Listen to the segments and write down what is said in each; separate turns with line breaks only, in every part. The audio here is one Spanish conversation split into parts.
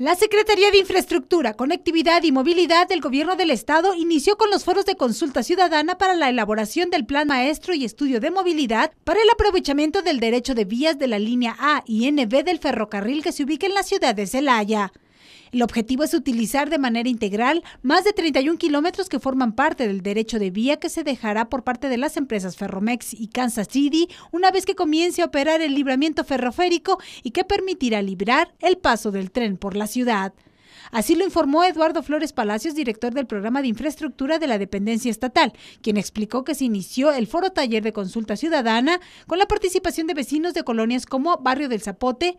La Secretaría de Infraestructura, Conectividad y Movilidad del Gobierno del Estado inició con los foros de consulta ciudadana para la elaboración del Plan Maestro y Estudio de Movilidad para el aprovechamiento del derecho de vías de la línea A y NB del ferrocarril que se ubica en la ciudad de Celaya. El objetivo es utilizar de manera integral más de 31 kilómetros que forman parte del derecho de vía que se dejará por parte de las empresas Ferromex y Kansas City una vez que comience a operar el libramiento ferroférico y que permitirá librar el paso del tren por la ciudad. Así lo informó Eduardo Flores Palacios, director del programa de infraestructura de la dependencia estatal, quien explicó que se inició el foro taller de consulta ciudadana con la participación de vecinos de colonias como Barrio del Zapote,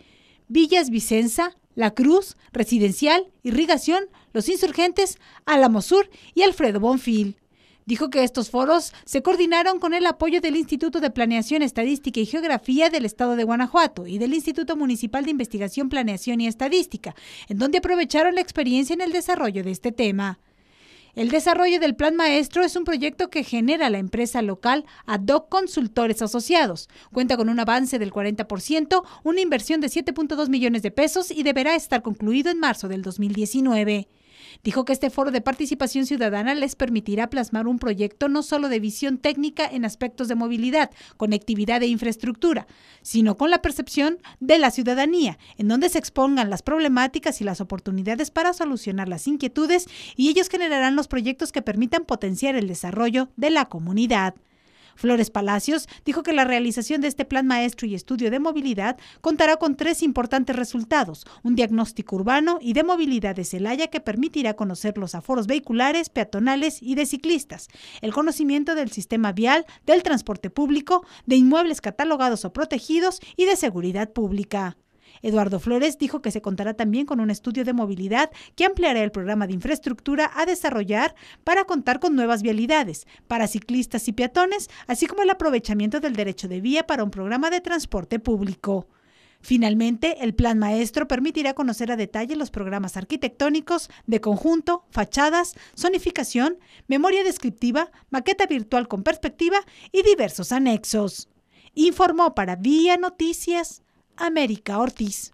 Villas Vicenza, la Cruz, Residencial, Irrigación, Los Insurgentes, Alamosur Sur y Alfredo Bonfil. Dijo que estos foros se coordinaron con el apoyo del Instituto de Planeación, Estadística y Geografía del Estado de Guanajuato y del Instituto Municipal de Investigación, Planeación y Estadística, en donde aprovecharon la experiencia en el desarrollo de este tema. El desarrollo del Plan Maestro es un proyecto que genera la empresa local dos Consultores Asociados. Cuenta con un avance del 40%, una inversión de 7.2 millones de pesos y deberá estar concluido en marzo del 2019. Dijo que este foro de participación ciudadana les permitirá plasmar un proyecto no solo de visión técnica en aspectos de movilidad, conectividad e infraestructura, sino con la percepción de la ciudadanía, en donde se expongan las problemáticas y las oportunidades para solucionar las inquietudes y ellos generarán los proyectos que permitan potenciar el desarrollo de la comunidad. Flores Palacios dijo que la realización de este plan maestro y estudio de movilidad contará con tres importantes resultados, un diagnóstico urbano y de movilidad de Celaya que permitirá conocer los aforos vehiculares, peatonales y de ciclistas, el conocimiento del sistema vial, del transporte público, de inmuebles catalogados o protegidos y de seguridad pública. Eduardo Flores dijo que se contará también con un estudio de movilidad que ampliará el programa de infraestructura a desarrollar para contar con nuevas vialidades para ciclistas y peatones, así como el aprovechamiento del derecho de vía para un programa de transporte público. Finalmente, el plan maestro permitirá conocer a detalle los programas arquitectónicos de conjunto, fachadas, zonificación, memoria descriptiva, maqueta virtual con perspectiva y diversos anexos. Informó para Vía Noticias América Ortiz.